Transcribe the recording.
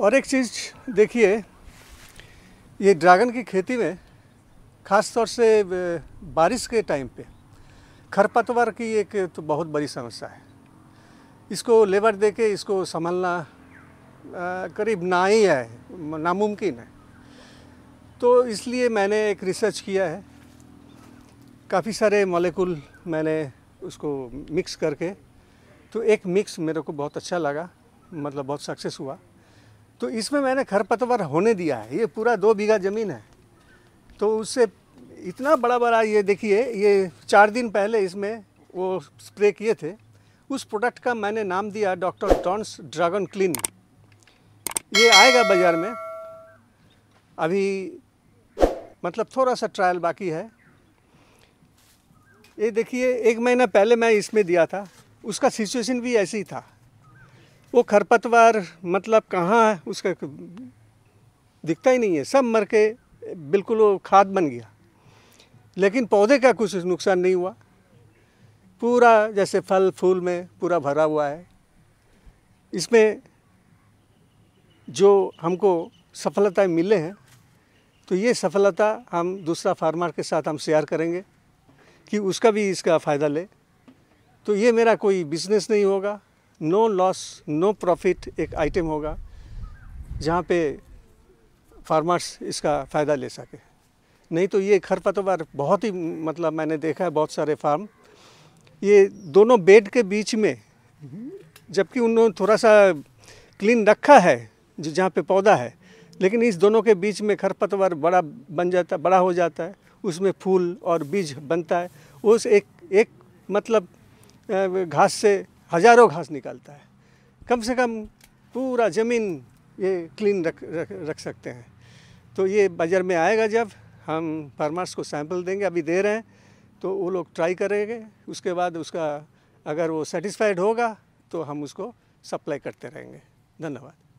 और एक चीज़ देखिए ये ड्रैगन की खेती में ख़ास तौर से बारिश के टाइम पे खरपतवार की एक तो बहुत बड़ी समस्या है इसको लेबर दे के इसको संभालना करीब ना ही है नामुमकिन है तो इसलिए मैंने एक रिसर्च किया है काफ़ी सारे मॉलिक्यूल मैंने उसको मिक्स करके तो एक मिक्स मेरे को बहुत अच्छा लगा मतलब बहुत सक्सेस हुआ तो इसमें मैंने खरपतवार होने दिया है ये पूरा दो बीघा ज़मीन है तो उससे इतना बड़ा बड़ा ये देखिए ये चार दिन पहले इसमें वो स्प्रे किए थे उस प्रोडक्ट का मैंने नाम दिया डॉक्टर टॉन्स ड्रैगन क्लीन ये आएगा बाज़ार में अभी मतलब थोड़ा सा ट्रायल बाकी है ये देखिए एक महीना पहले मैं इसमें दिया था उसका सिचुएशन भी ऐसे ही था वो खरपतवार मतलब कहाँ है उसका दिखता ही नहीं है सब मर के बिल्कुल वो खाद बन गया लेकिन पौधे का कुछ नुकसान नहीं हुआ पूरा जैसे फल फूल में पूरा भरा हुआ है इसमें जो हमको सफलताएं मिले हैं तो ये सफलता हम दूसरा फार्मर के साथ हम शेयर करेंगे कि उसका भी इसका फ़ायदा ले तो ये मेरा कोई बिजनेस नहीं होगा नो लॉस नो प्रॉफिट एक आइटम होगा जहाँ पे फार्मर्स इसका फ़ायदा ले सके नहीं तो ये खरपतवार बहुत ही मतलब मैंने देखा है बहुत सारे फार्म ये दोनों बेड के बीच में जबकि उन्होंने थोड़ा सा क्लीन रखा है जो जहाँ पे पौधा है लेकिन इस दोनों के बीच में खरपतवार बड़ा बन जाता बड़ा हो जाता है उसमें फूल और बीज बनता है उस एक एक मतलब घास से हज़ारों घास निकालता है कम से कम पूरा ज़मीन ये क्लीन रख रख रख सकते हैं तो ये बाज़ार में आएगा जब हम फार्मर्स को सैंपल देंगे अभी दे रहे हैं तो वो लोग ट्राई करेंगे उसके बाद उसका अगर वो सेटिस्फाइड होगा तो हम उसको सप्लाई करते रहेंगे धन्यवाद